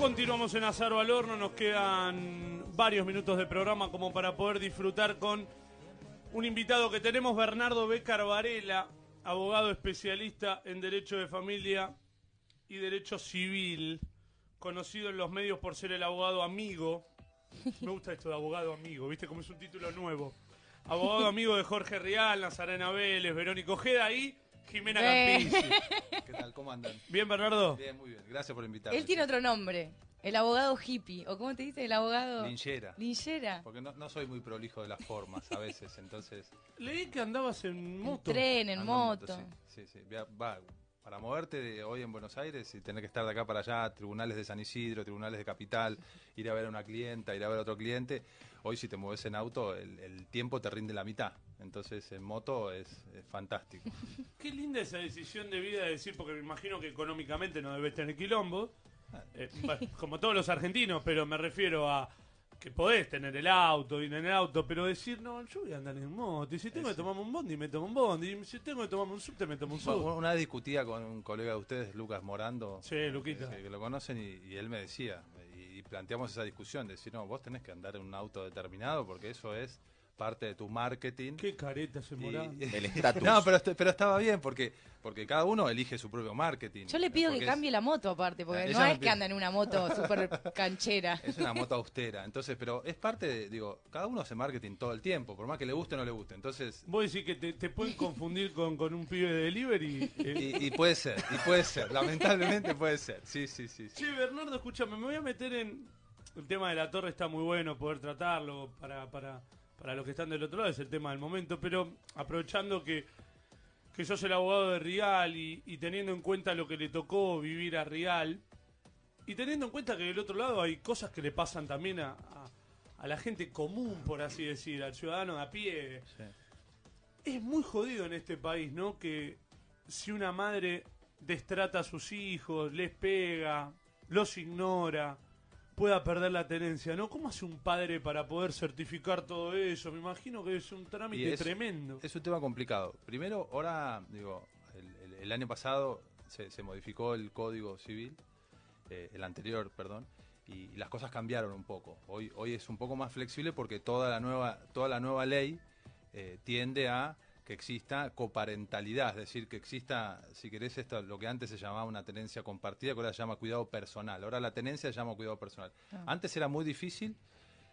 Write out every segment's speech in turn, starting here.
Continuamos en Azar Valorno, nos quedan varios minutos de programa como para poder disfrutar con un invitado que tenemos, Bernardo B. Carvarela, abogado especialista en Derecho de Familia y Derecho Civil, conocido en los medios por ser el abogado amigo. Me gusta esto de abogado amigo, ¿viste? Como es un título nuevo. Abogado amigo de Jorge Rial, Nazarena Vélez, Verónica Ojeda y Jimena ¿Qué tal? ¿Cómo andan? Bien, Bernardo. Bien, muy bien. Gracias por invitarme. Él tiene otro nombre, el abogado hippie, o cómo te dice, el abogado... Linchera. Linchera. Porque no, soy muy prolijo de las formas a veces, entonces... Leí que andabas en En tren, en moto. sí, sí, sí. Va, para moverte de hoy en Buenos Aires y tener que estar de acá para allá, tribunales de San Isidro, tribunales de Capital, ir a ver a una clienta, ir a ver a otro cliente, hoy si te mueves en auto el, tiempo te rinde la mitad. Entonces en moto es, fantástico. Qué linda esa decisión de vida de decir, porque me imagino que económicamente no debes tener quilombo, ah. eh, como todos los argentinos, pero me refiero a que podés tener el auto, ir en el auto, pero decir, no, yo voy a andar en moto. Y si tengo eh, que tomarme un bondi, me tomo un bondi. Y si tengo que tomarme un subte, me tomo un subte. Una vez discutía con un colega de ustedes, Lucas Morando. Sí, eh, Que, lo conocen y, él me decía, y, planteamos esa discusión, decir, no, vos tenés que andar en un auto determinado porque eso es parte de tu marketing. Qué careta se morán. El estatus. No, este, pero, estaba bien porque porque cada uno elige su propio marketing. Yo le pido que cambie la moto aparte, porque eh, no es que anda en una moto súper canchera. Es una moto austera, entonces, pero es parte de, digo, cada uno hace marketing todo el tiempo, por más que le guste o no le guste, entonces... Voy a decir que te, te pueden confundir con, con, un pibe de delivery. Eh. Y, puede ser, y puede ser, lamentablemente puede ser, sí, sí, sí. Sí, Bernardo, escúchame, me voy a meter en... El tema de la torre está muy bueno poder tratarlo para... para para los que están del otro lado es el tema del momento, pero aprovechando que, que sos el abogado de Rial y, teniendo en cuenta lo que le tocó vivir a Rial, y teniendo en cuenta que del otro lado hay cosas que le pasan también a, la gente común, por así decir, al ciudadano de a pie. Es muy jodido en este país, ¿no? Que si una madre destrata a sus hijos, les pega, los ignora, pueda perder la tenencia, ¿no? ¿Cómo hace un padre para poder certificar todo eso? Me imagino que es un trámite tremendo. Es un tema complicado. Primero, ahora, digo, el, año pasado se, modificó el Código Civil, eh, el anterior, perdón, y, las cosas cambiaron un poco. Hoy, hoy es un poco más flexible porque toda la nueva, toda la nueva ley eh, tiende a que exista coparentalidad, es decir, que exista, si querés, esto, lo que antes se llamaba una tenencia compartida, que ahora se llama cuidado personal. Ahora la tenencia se llama cuidado personal. Ah. Antes era muy difícil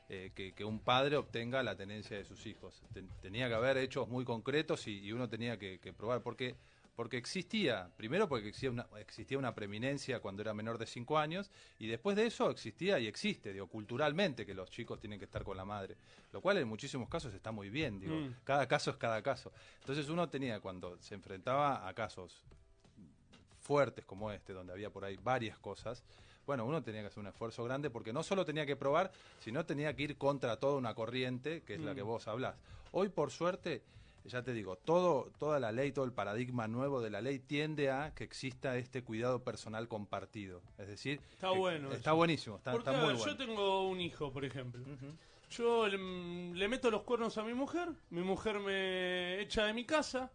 eh, que, un padre obtenga la tenencia de sus hijos. tenía que haber hechos muy concretos y, uno tenía que, que probar, porque porque existía, primero porque existía una, preeminencia cuando era menor de 5 años, y después de eso existía y existe, digo, culturalmente que los chicos tienen que estar con la madre, lo cual en muchísimos casos está muy bien, digo, mm. cada caso es cada caso. Entonces uno tenía, cuando se enfrentaba a casos fuertes como este, donde había por ahí varias cosas, bueno, uno tenía que hacer un esfuerzo grande porque no solo tenía que probar, sino tenía que ir contra toda una corriente, que es la que mm. vos hablás. Hoy, por suerte, ya te digo, todo, toda la ley, todo el paradigma nuevo de la ley tiende a que exista este cuidado personal compartido. Es decir, está bueno. Está buenísimo, está, muy Yo tengo un hijo, por ejemplo. Yo le, meto los cuernos a mi mujer, mi mujer me echa de mi casa.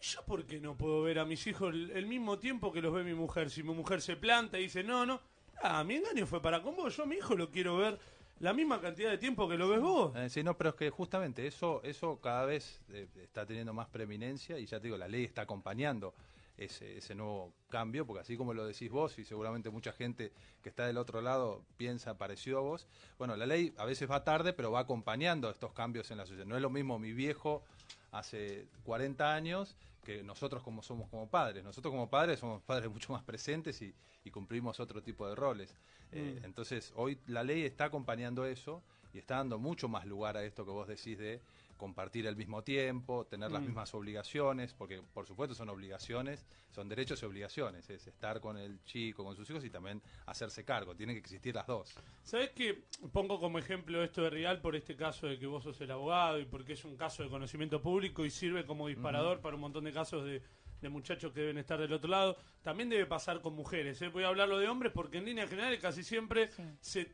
¿Y yo por qué no puedo ver a mis hijos el, mismo tiempo que los ve mi mujer? Si mi mujer se planta y dice, no, no, ah, mi engaño fue para con vos, yo mi hijo lo quiero ver la misma cantidad de tiempo que lo ves vos. Eh, sí, no, pero es que justamente eso, eso cada vez eh, está teniendo más preeminencia y ya te digo, la ley está acompañando ese, ese nuevo cambio, porque así como lo decís vos y seguramente mucha gente que está del otro lado piensa parecido a vos, bueno, la ley a veces va tarde, pero va acompañando estos cambios en la sociedad. No es lo mismo mi viejo hace 40 años que nosotros como somos como padres. Nosotros como padres somos padres mucho más presentes y, cumplimos otro tipo de roles. Eh, mm. entonces, hoy la ley está acompañando eso y está dando mucho más lugar a esto que vos decís de compartir el mismo tiempo, tener las mm. mismas obligaciones, porque por supuesto son obligaciones, son derechos y obligaciones, es estar con el chico, con sus hijos y también hacerse cargo, tienen que existir las dos. ¿Sabes que pongo como ejemplo esto de Real por este caso de que vos sos el abogado y porque es un caso de conocimiento público y sirve como disparador para un montón de casos de, muchachos que deben estar del otro lado. También debe pasar con mujeres. ¿eh? Voy a hablarlo de hombres porque en línea general casi siempre se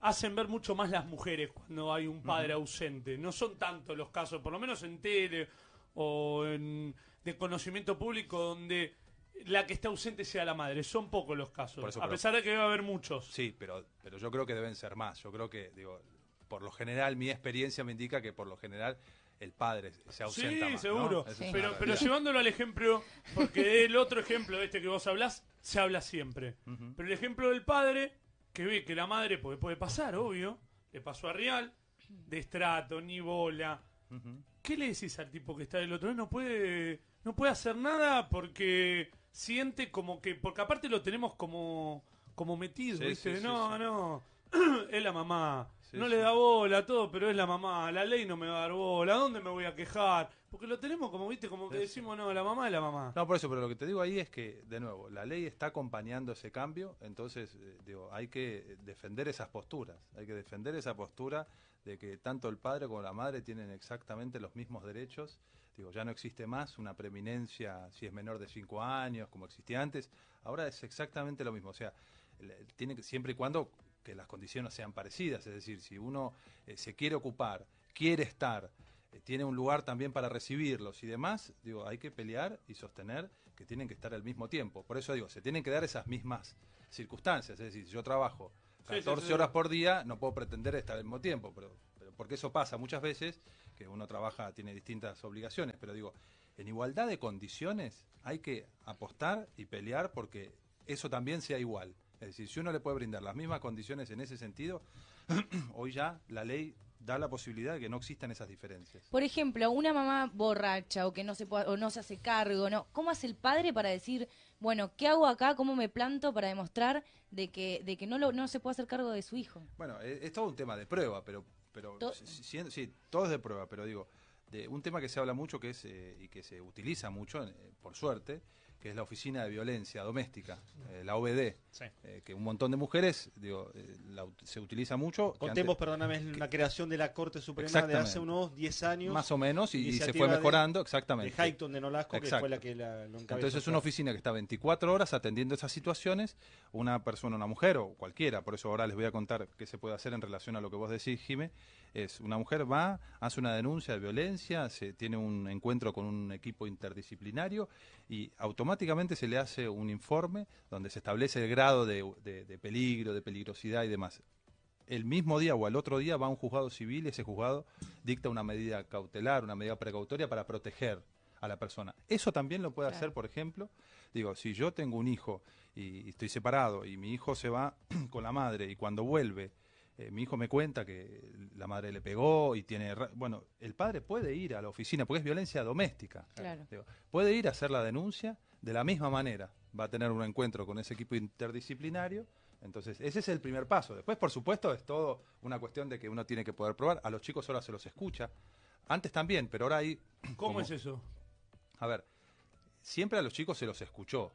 hacen ver mucho más las mujeres cuando hay un padre ausente. No son tantos los casos, por lo menos en tele o en, de conocimiento público, donde la que está ausente sea la madre. Son pocos los casos, a pesar de que va a haber muchos. Sí, pero, pero yo creo que deben ser más. Yo creo que, digo, por lo general, mi experiencia me indica que por lo general el padre se ausenta. Sí, más, seguro. Pero, pero llevándolo al ejemplo, porque el otro ejemplo, de este que vos hablás, se habla siempre. Pero el ejemplo del padre que ve que la madre, porque puede pasar, obvio, le pasó a Real, de estrato, ni bola. ¿Qué le decís al tipo que está del otro No puede, no puede hacer nada porque siente como que, porque aparte lo tenemos como, como metido, dice no, no, es la mamá, no le da bola, a todo, pero es la mamá, la ley no me va a dar bola, ¿dónde me voy a quejar? Porque lo tenemos como, viste, como que decimos, no, la mamá es la mamá. No, por eso, pero lo que te digo ahí es que, de nuevo, la ley está acompañando ese cambio, entonces, eh, digo, hay que defender esas posturas, hay que defender esa postura de que tanto el padre como la madre tienen exactamente los mismos derechos. Digo, ya no existe más una preeminencia si es menor de cinco años, como existía antes. Ahora es exactamente lo mismo. O sea, tiene que, siempre y cuando que las condiciones sean parecidas. Es decir, si uno eh, se quiere ocupar, quiere estar, eh, tiene un lugar también para recibirlos y demás, digo, hay que pelear y sostener que tienen que estar al mismo tiempo. Por eso digo, se tienen que dar esas mismas circunstancias, es decir, si yo trabajo 14 horas por día, no puedo pretender estar al mismo tiempo, porque eso pasa muchas veces, que uno trabaja, tiene distintas obligaciones, pero digo, en igualdad de condiciones hay que apostar y pelear porque eso también sea igual. Es decir, si uno le puede brindar las mismas condiciones en ese sentido, hoy ya la ley da la posibilidad de que no existan esas diferencias. Por ejemplo, una mamá borracha o que no se puede, o no se hace cargo, ¿no? ¿Cómo hace el padre para decir, bueno, ¿qué hago acá? ¿Cómo me planto para demostrar de que de que no lo, no se puede hacer cargo de su hijo? Bueno, eh, es, todo un tema de prueba, pero pero sí, todo es de prueba, pero digo, de un tema que se habla mucho que es eh, y que se utiliza mucho eh, por suerte que es la Oficina de Violencia Doméstica, mm. eh, la OBD, eh, que un montón de mujeres eh, se utiliza mucho. Contemos, perdóname, la creación de la Corte Suprema de hace unos 10 años. Más o menos, y, se fue mejorando, exactamente. De Highton, de Nolasco, que fue la que Entonces es una oficina que está 24 horas atendiendo esas situaciones, una persona, una mujer o cualquiera, por eso ahora les voy a contar qué se puede hacer en relación a lo que vos decís, Jime, es una mujer va, hace una denuncia de violencia, se tiene un encuentro con un equipo interdisciplinario y automáticamente se le hace un informe donde se establece el grado de, peligro, de peligrosidad y demás. El mismo día o al otro día va a un juzgado civil y ese juzgado dicta una medida cautelar, una medida precautoria para proteger a la persona. Eso también lo puede hacer, por ejemplo, digo, si yo tengo un hijo y, estoy separado y mi hijo se va con la madre y cuando vuelve, eh, mi hijo me cuenta que la madre le pegó y tiene... Bueno, el padre puede ir a la oficina porque es violencia doméstica. Claro. puede ir a hacer la denuncia de la misma manera. Va a tener un encuentro con ese equipo interdisciplinario. Entonces, ese es el primer paso. Después, por supuesto, es todo una cuestión de que uno tiene que poder probar. A los chicos ahora se los escucha. Antes también, pero ahora hay... ¿Cómo es eso? A ver, siempre a los chicos se los escuchó,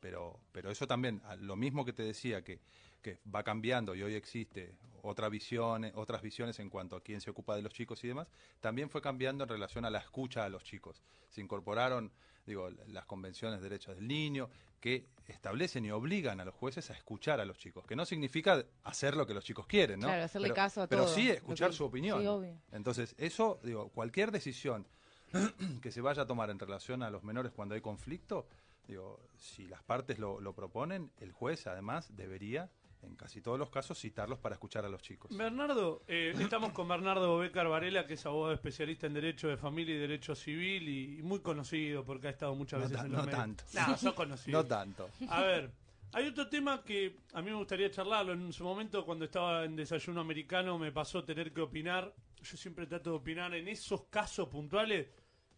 pero, pero eso también, lo mismo que te decía, que que va cambiando y hoy existe otra visión, eh, otras visiones en cuanto a quién se ocupa de los chicos y demás, también fue cambiando en relación a la escucha a los chicos. Se incorporaron, digo, las convenciones de derechos del niño que establecen y obligan a los jueces a escuchar a los chicos, que no significa hacer lo que los chicos quieren, ¿no? Claro, hacerle pero, caso a todos. Pero sí escuchar su opinión. Entonces, eso, digo, cualquier decisión que se vaya a tomar en relación a los menores cuando hay conflicto, digo, si las partes lo proponen, el juez además debería en casi todos los casos, citarlos para escuchar a los chicos. Bernardo, eh, estamos con Bernardo Becar Varela, que es abogado especialista en Derecho de Familia y Derecho Civil y, muy conocido porque ha estado muchas veces en los No tanto. No, No tanto. A ver, hay otro tema que a mí me gustaría charlarlo. En su momento, cuando estaba en Desayuno Americano, me pasó tener que opinar. Yo siempre trato de opinar en esos casos puntuales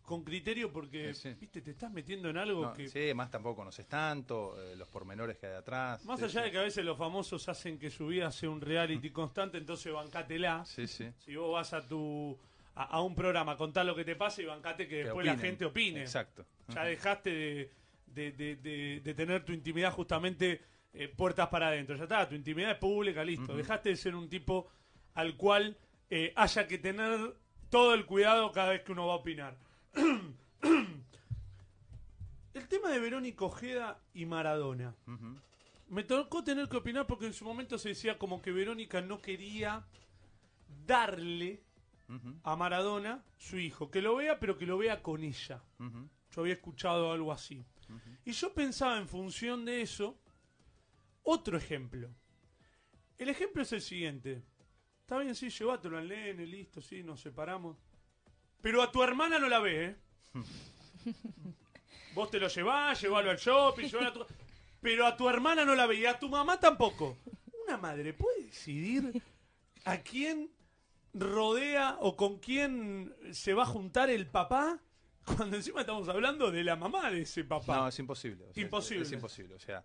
con criterio porque viste te estás metiendo en algo que sí más tampoco conoces tanto eh, los pormenores que hay atrás más allá de que a veces los famosos hacen que su vida sea un reality constante entonces bancátela sí sí si vos vas a tu a, un programa contá lo que te pasa y bancate que, después la gente opine exacto ya dejaste de, de, tener tu intimidad justamente eh, puertas para adentro ya está tu intimidad es pública listo dejaste de ser un tipo al cual eh, haya que tener todo el cuidado cada vez que uno va a opinar el tema de Verónica Ojeda y Maradona. Me tocó tener que opinar porque en su momento se decía como que Verónica no quería darle a Maradona su hijo. Que lo vea, pero que lo vea con ella. Yo había escuchado algo así. Y yo pensaba en función de eso, otro ejemplo. El ejemplo es el siguiente. Está bien, sí, llévatelo al nene, listo, sí, nos separamos. Pero a tu hermana no la ve, ¿eh? Vos te lo llevás, Llevalo al shopping, a tu... Pero a tu hermana no la ve y a tu mamá tampoco. Una madre puede decidir a quién rodea o con quién se va a juntar el papá cuando encima estamos hablando de la mamá de ese papá. No, es imposible. imposible. es imposible, o sea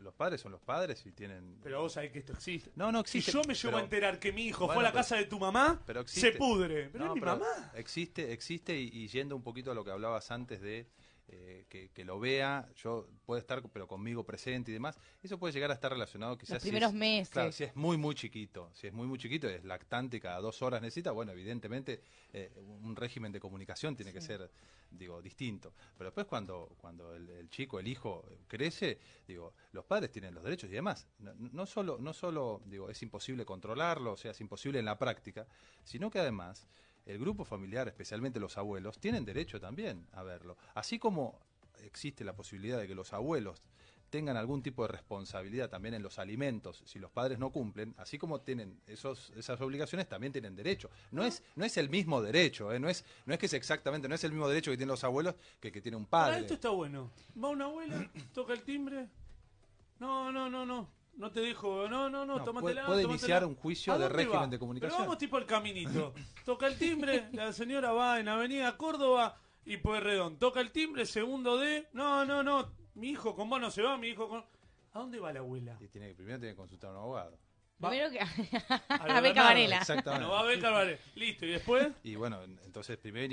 los padres son los padres y tienen. Pero vos sabés que esto existe. No, no existe. Si yo me llevo a enterar que mi hijo fue a la casa de tu mamá, se pudre. Pero es mi mamá. Existe, existe y, yendo un poquito a lo que hablabas antes de eh, que, lo vea, yo puede estar pero conmigo presente y demás, eso puede llegar a estar relacionado quizás... primeros meses. si es muy, muy chiquito, si es muy, muy chiquito, es lactante, cada dos horas necesita, bueno, evidentemente eh, un régimen de comunicación tiene que ser, digo, distinto. Pero después cuando, cuando el, chico, el hijo crece, digo, los padres tienen los derechos y demás. No, no, solo, no solo, digo, es imposible controlarlo, o sea, es imposible en la práctica, sino que además el grupo familiar, especialmente los abuelos, tienen derecho también a verlo. Así como existe la posibilidad de que los abuelos tengan algún tipo de responsabilidad también en los alimentos si los padres no cumplen, así como tienen esos, esas obligaciones, también tienen derecho. No es, no es el mismo derecho, ¿eh? no, es, no es que es exactamente, no es el mismo derecho que tienen los abuelos que que tiene un padre. esto está bueno. Va una abuela, toca el timbre. No, no, no, no. No te dijo no, no, no, no Puede, iniciar un juicio de régimen de comunicación. Pero vamos tipo el caminito. Toca el timbre, la señora va en Avenida Córdoba y redón Toca el timbre, segundo D. No, no, no, mi hijo con vos no se va, mi hijo con... ¿A dónde va la abuela? tiene primero tiene que consultar a un abogado. Primero que a, Beca Varela. Exactamente. No, va a Beca Varela. Listo, ¿y después? Y bueno, entonces primero,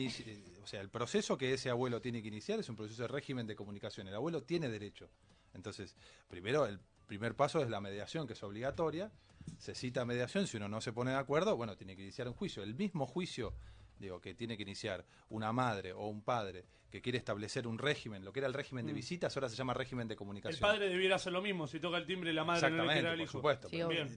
o sea, el proceso que ese abuelo tiene que iniciar es un proceso de régimen de comunicación. El abuelo tiene derecho. Entonces, primero el primer paso es la mediación, que es obligatoria. Se cita mediación, si uno no se pone de acuerdo, bueno, tiene que iniciar un juicio. El mismo juicio, digo, que tiene que iniciar una madre o un padre que quiere establecer un régimen, lo que era el régimen de mm. visitas, ahora se llama régimen de comunicación. El padre debiera hacer lo mismo, si toca el timbre la madre no Supuesto,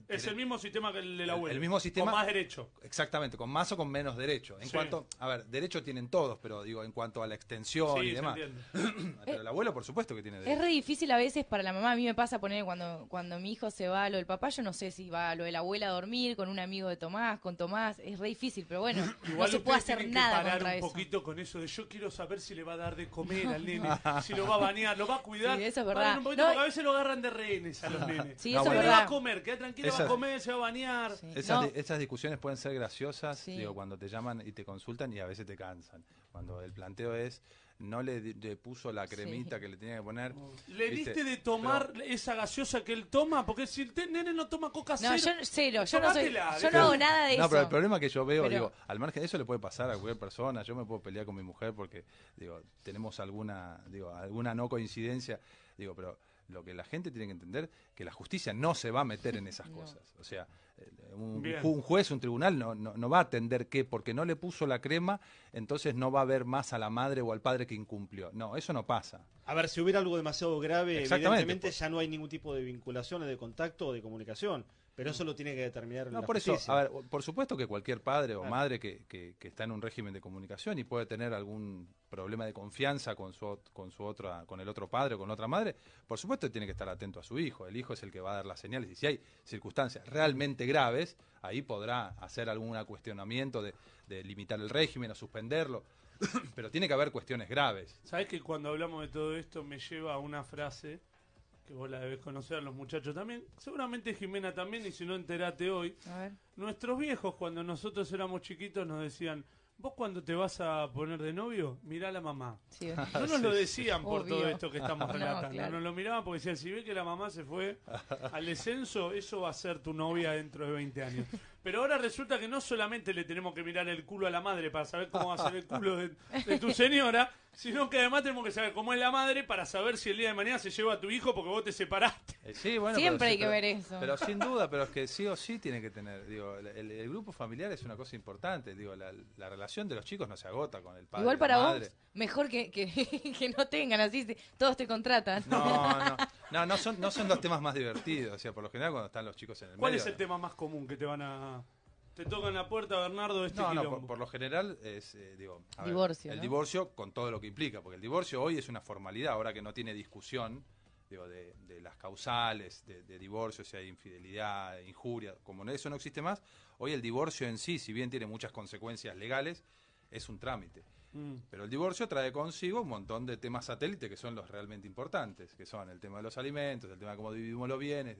Es el mismo sistema que el del abuelo. mismo sistema. Con más derecho. Exactamente, con más o con menos derecho. En cuanto, a ver, derecho tienen todos, pero digo, en cuanto a la extensión y demás. pero el abuelo, por supuesto que tiene derecho. Es re difícil a veces para la mamá, a mí me pasa poner cuando, cuando mi hijo se va a lo del papá, yo no sé si va a lo de la abuela a dormir con un amigo de Tomás, con Tomás, es re difícil, pero bueno, no se puede hacer nada. poquito con eso de yo quiero saber si dar de comer al nene, si lo va a bañar, lo va a cuidar. eso es verdad. a veces lo agarran de rehenes a los nenes. Sí, eso va a comer, queda tranquilo, va a comer, se va a bañar. estas Esas, discusiones pueden ser graciosas, digo, cuando te llaman y te consultan y a veces te cansan. Cuando el planteo es, no le, puso la cremita que le tenía que poner. Oh. ¿Le diste de tomar esa gaseosa que él toma? Porque si el nene no toma coca cero. No, yo, no, hago nada de eso. No, pero el problema que yo veo, digo, al margen de eso le puede pasar a cualquier persona, yo me puedo pelear con mi mujer porque, digo, tenemos alguna, digo, alguna no coincidencia, digo, pero lo que la gente tiene que entender que la justicia no se va a meter en esas cosas. O sea, eh, un, juez, un tribunal no, no, va a atender que porque no le puso la crema, entonces no va a ver más a la madre o al padre que incumplió. No, eso no pasa. A ver, si hubiera algo demasiado grave, evidentemente ya no hay ningún tipo de vinculación, de contacto o de comunicación. Pero eso lo tiene que determinar la por eso, por supuesto que cualquier padre o madre que, está en un régimen de comunicación y puede tener algún problema de confianza con su con su otra con el otro padre o con otra madre, por supuesto tiene que estar atento a su hijo. El hijo es el que va a dar las señales y si hay circunstancias realmente graves, ahí podrá hacer algún cuestionamiento de, de limitar el régimen o suspenderlo. Pero tiene que haber cuestiones graves. Sabes que cuando hablamos de todo esto me lleva a una frase que vos la debes conocer, los muchachos también, seguramente Jimena también, y si no enterate hoy, nuestros viejos cuando nosotros éramos chiquitos nos decían, vos cuando te vas a poner de novio, mirá a la mamá. no nos lo decían por todo esto que estamos relatando, nos lo miraban porque decían, si ve que la mamá se fue al descenso, eso va a ser tu novia dentro de 20 años. Pero ahora resulta que no solamente le tenemos que mirar el culo a la madre para saber cómo va a ser el culo de, tu señora, sino que además tenemos que saber cómo es la madre para saber si el día de mañana se lleva a tu hijo porque vos te separaste. Eh, bueno, Siempre hay que ver eso. Pero sin duda, pero es que sí o sí tiene que tener. Digo, el, grupo familiar es una cosa importante. Digo, la, relación de los chicos no se agota con el padre. Igual para vos, mejor que, que, no tengan así, todos te contratan. No, no, no, son, no son los temas más divertidos. O sea, por lo general cuando están los chicos en el ¿Cuál medio. ¿Cuál es el tema más común que te van a te tocan la puerta, Bernardo, este No, no, por, lo general es, eh, digo, divorcio, el divorcio con todo lo que implica, porque el divorcio hoy es una formalidad, ahora que no tiene discusión, de, las causales de, divorcio, si hay infidelidad, injuria, como eso no existe más, hoy el divorcio en sí, si bien tiene muchas consecuencias legales, es un trámite. Mm. Pero el divorcio trae consigo un montón de temas satélites que son los realmente importantes, que son el tema de los alimentos, el tema de cómo dividimos los bienes,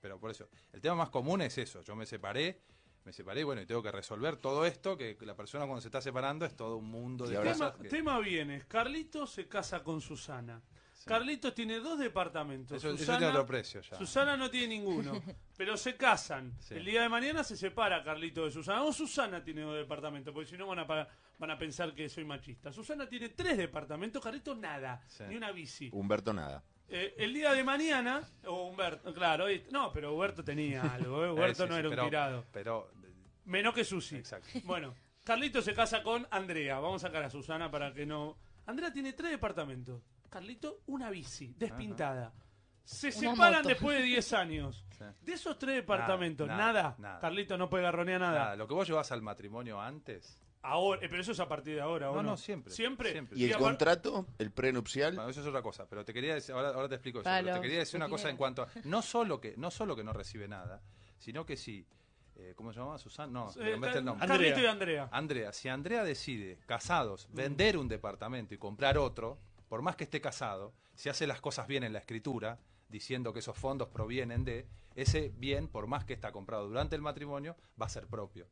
pero por eso, el tema más común es eso, yo me separé, me separé, bueno, y tengo que resolver todo esto, que la persona cuando se está separando es todo un mundo de temas Tema, tema viene, Carlitos se casa con Susana. Carlitos tiene dos departamentos. Eso, Susana, precio ya. Susana no tiene ninguno. pero se casan. El día de mañana se separa Carlitos de Susana. O Susana tiene dos departamentos, porque si no van a, van a pensar que soy machista. Susana tiene tres departamentos, Carlitos nada. Ni una bici. Humberto nada. Eh, el día de mañana, o Humberto, claro, no, pero Humberto tenía algo, ¿eh? eh Humberto no era un tirado. Pero Menos que Susi. Exacto. Bueno, Carlito se casa con Andrea. Vamos a sacar a Susana para que no. Andrea tiene tres departamentos. Carlito, una bici, despintada. Se separan después de diez años. De esos tres departamentos, nada. Carlito no puede garronear nada. nada, lo que vos llevas al matrimonio antes, Ahora, eh, pero eso es a partir de ahora, ¿o No, no, siempre. ¿Siempre? Siempre. y el contrato? ¿El prenupcial? Bueno, eso es otra cosa, pero te quería decir, ahora, te explico eso, te quería decir una cosa en cuanto no solo que, no solo que no recibe nada, sino que si, eh, ¿cómo se llamaba? Susana, no, eh, el nombre. Andrea. Andrea. Andrea, si Andrea decide, casados, vender un departamento y comprar otro, por más que esté casado, si hace las cosas bien en la escritura, diciendo que esos fondos provienen de, ese bien, por más que está comprado durante el matrimonio, va a ser propio.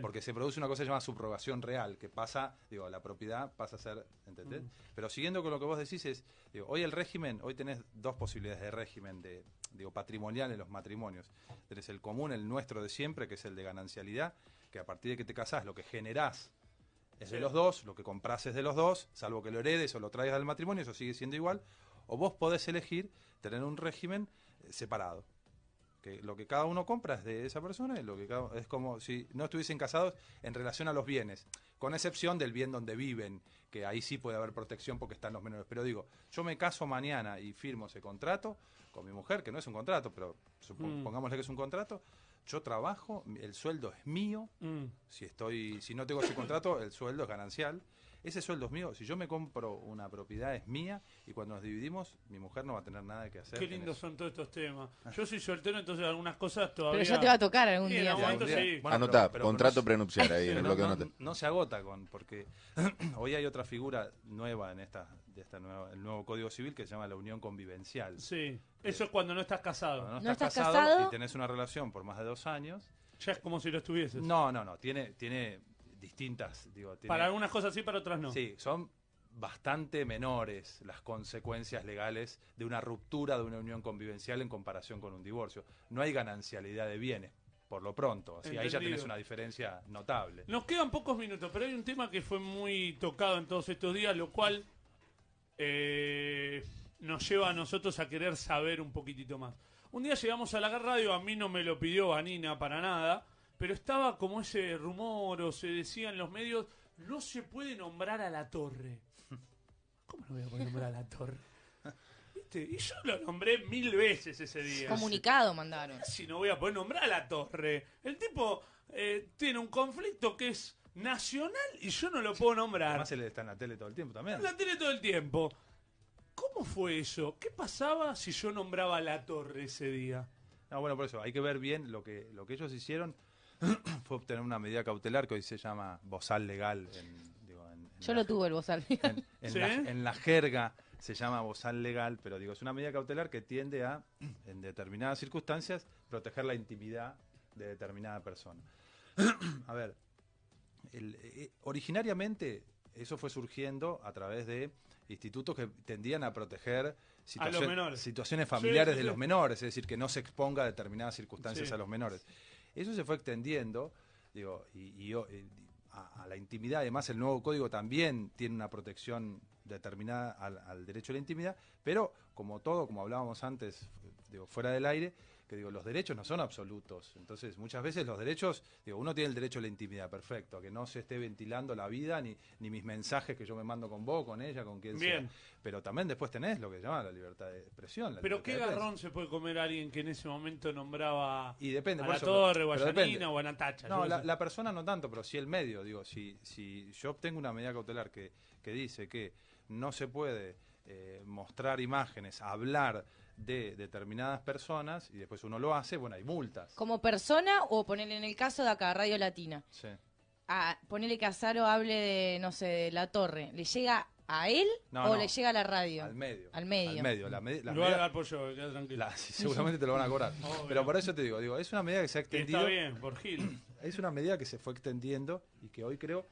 Porque se produce una cosa llamada subrogación real, que pasa, digo, la propiedad pasa a ser, ¿entendés? Mm. Pero siguiendo con lo que vos decís es, digo, hoy el régimen, hoy tenés dos posibilidades de régimen de, digo, patrimonial en los matrimonios. Tenés el común, el nuestro de siempre, que es el de ganancialidad, que a partir de que te casás, lo que generás es de los dos, lo que compras es de los dos, salvo que lo heredes o lo traigas del matrimonio, eso sigue siendo igual. O vos podés elegir tener un régimen eh, separado lo que cada uno compra es de esa persona es como si no estuviesen casados en relación a los bienes, con excepción del bien donde viven, que ahí sí puede haber protección porque están los menores. Pero digo, yo me caso mañana y firmo ese contrato con mi mujer, que no es un contrato, pero supongámosle mm. que es un contrato. Yo trabajo, el sueldo es mío. Mm. Si estoy, si no tengo ese contrato, el sueldo es ganancial ese sueldo es mío. Si yo me compro una propiedad, es mía. Y cuando nos dividimos, mi mujer no va a tener nada que hacer. Qué lindos son todos estos temas. Yo soy soltero, entonces algunas cosas todavía. Pero ya te va a tocar algún día. Anotá, contrato no, prenupcial ahí en el no, no, se agota con. Porque hoy hay otra figura nueva en esta, de esta nueva, el nuevo Código Civil que se llama la unión convivencial. Sí. Eso es cuando no estás casado. Cuando no, estás, casado, y tenés una relación por más de dos años. Ya es como si lo estuvieses. No, no, no. Tiene, tiene distintas. Digo, para algunas cosas sí, para otras no. Sí, son bastante menores las consecuencias legales de una ruptura de una unión convivencial en comparación con un divorcio. No hay ganancialidad de bienes, por lo pronto. Así, ahí ya tenés una diferencia notable. Nos quedan pocos minutos, pero hay un tema que fue muy tocado en todos estos días, lo cual eh, nos lleva a nosotros a querer saber un poquitito más. Un día llegamos a la radio, a mí no me lo pidió Nina para nada, pero estaba como ese rumor o se decía en los medios, no se puede nombrar a la torre. ¿Cómo lo voy a poder nombrar a la torre? ¿Viste? Y yo lo nombré mil veces ese día. Comunicado mandaron. Ah, si no voy a poder nombrar a la torre. El tipo eh, tiene un conflicto que es nacional y yo no lo puedo nombrar. Además, le está en la tele todo el tiempo también. En la tele todo el tiempo. ¿Cómo fue eso? ¿Qué pasaba si yo nombraba a la torre ese día? No, bueno, por eso, hay que ver bien lo que, lo que ellos hicieron. fue obtener una medida cautelar que hoy se llama bozal legal. Yo lo tuve el bozal legal. en, la, jerga se llama bozal legal, pero digo, es una medida cautelar que tiende a, en determinadas circunstancias, proteger la intimidad de determinada persona. a ver, eh, originariamente eso fue surgiendo a través de institutos que tendían a proteger situaciones familiares de los menores, es decir, que no se exponga a determinadas circunstancias a los menores. Eso se fue extendiendo, digo, y, a, la intimidad, además el nuevo código también tiene una protección determinada al, derecho a la intimidad, pero como todo, como hablábamos antes, digo, fuera del aire, digo, los derechos no son absolutos. Entonces, muchas veces los derechos, digo, uno tiene el derecho a la intimidad, perfecto, que no se esté ventilando la vida ni, ni mis mensajes que yo me mando con vos, con ella, con quien sea. Pero también después tenés lo que se llama la libertad de expresión. pero qué garrón se puede comer alguien que en ese momento nombraba y depende, a la Torre, o o No, la, persona no tanto, pero sí el medio. Digo, si, si yo obtengo una medida cautelar que, dice que no se puede eh, mostrar imágenes, hablar de determinadas personas y después uno lo hace, bueno, hay multas. Como persona o ponerle en el caso de acá, Radio Latina. Sí. A, ponele que Azaro hable de, no sé, de la torre. ¿Le llega a él o le llega a la radio? Al medio. Al medio. lo voy a dar por yo, ya tranquilo. seguramente te lo van a cobrar. Pero por eso te digo, digo, es una medida que se ha extendido. Está bien, por Gil. Es una medida que se fue extendiendo y que hoy creo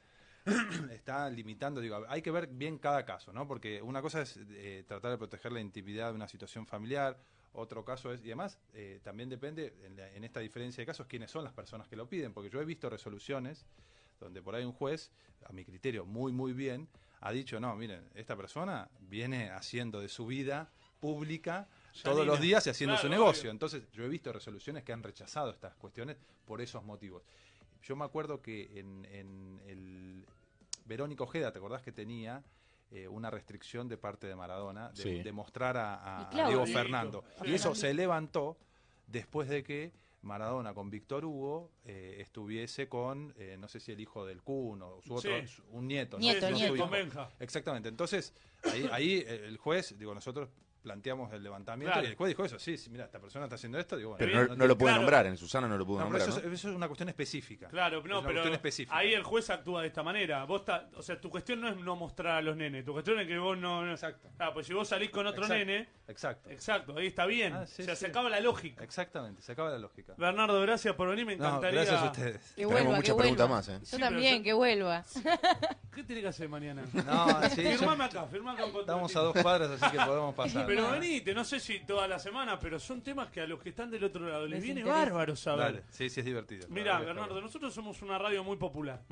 está limitando, digo, hay que ver bien cada caso, ¿no? Porque una cosa es eh, tratar de proteger la intimidad de una situación familiar, otro caso es, y además eh, también depende en, esta diferencia de casos quiénes son las personas que lo piden, porque yo he visto resoluciones donde por ahí un juez, a mi criterio muy muy bien, ha dicho, no, miren, esta persona viene haciendo de su vida pública todos los días y haciendo su negocio. Entonces yo he visto resoluciones que han rechazado estas cuestiones por esos motivos. Yo me acuerdo que en el Verónica Ojeda, ¿te acordás que tenía eh, una restricción de parte de Maradona de, mostrar a, Diego Fernando? Y eso se levantó después de que Maradona con Víctor Hugo eh, estuviese con, eh, no sé si el hijo del Kun o su otro, un nieto. Exactamente. Entonces, ahí, el juez, digo, nosotros planteamos el levantamiento y el juez dijo eso, sí, sí, mira, esta persona está haciendo esto, digo, bueno, pero no, lo puede nombrar, en Susana no lo pudo nombrar. Eso, es una cuestión específica. Claro, no, pero específica. ahí el juez actúa de esta manera. Vos o sea, tu cuestión no es no mostrar a los nenes, tu cuestión es que vos no, Exacto. Ah, pues si vos salís con otro nene, exacto. Exacto, ahí está bien. Ah, o sea, se acaba la lógica. Exactamente, se acaba la lógica. Bernardo, gracias por venir, me encantaría. gracias a ustedes. Que vuelva, Tenemos muchas preguntas más, ¿eh? Yo también, que vuelva. ¿Qué tiene que hacer mañana? No, sí, firmame acá, firmame acá. Estamos a dos cuadras, así que podemos pasar pero venite, no sé si toda la semana, pero son temas que a los que están del otro lado les, viene bárbaro saber. Sí, sí, es divertido. Mirá, Bernardo, nosotros somos una radio muy popular.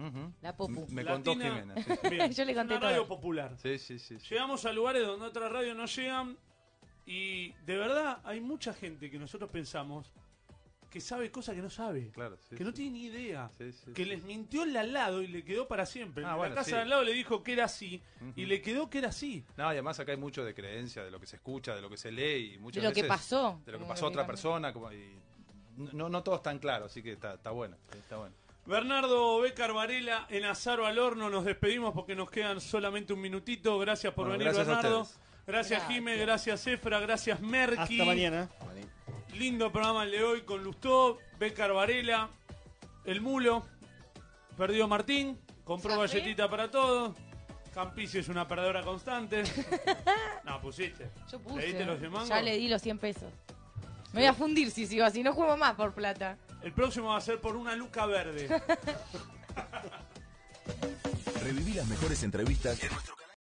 La Popu. Me contó Jimena. Yo le conté. Una radio popular. sí, sí, sí. Llegamos a lugares donde otras radios no llegan y de verdad hay mucha gente que nosotros pensamos que sabe cosas que no sabe. Claro, que no tiene ni idea. que les mintió el al lado y le quedó para siempre. Ah, la casa de al lado le dijo que era así y le quedó que era así. No, y además acá hay mucho de creencia, de lo que se escucha, de lo que se lee y muchas De lo que pasó. De lo que eh, pasó a otra persona. no, no todo es tan claro, así que está, bueno. Está bueno. Bernardo Becar Varela en Azaro al Horno, nos despedimos porque nos quedan solamente un minutito. Gracias por venir, Bernardo. Gracias, gracias, gracias Efra, gracias Merky. Hasta mañana. Lindo programa el de hoy con Lustó, Becar Varela, El Mulo, perdió Martín, compró galletita para todo, Campicio es una perdedora constante. no, pusiste. Yo puse. ¿Le Ya le di los 100 pesos. Me voy a fundir si sigo así, no juego más por plata. El próximo va a ser por una luca verde. Reviví las mejores entrevistas en nuestro canal.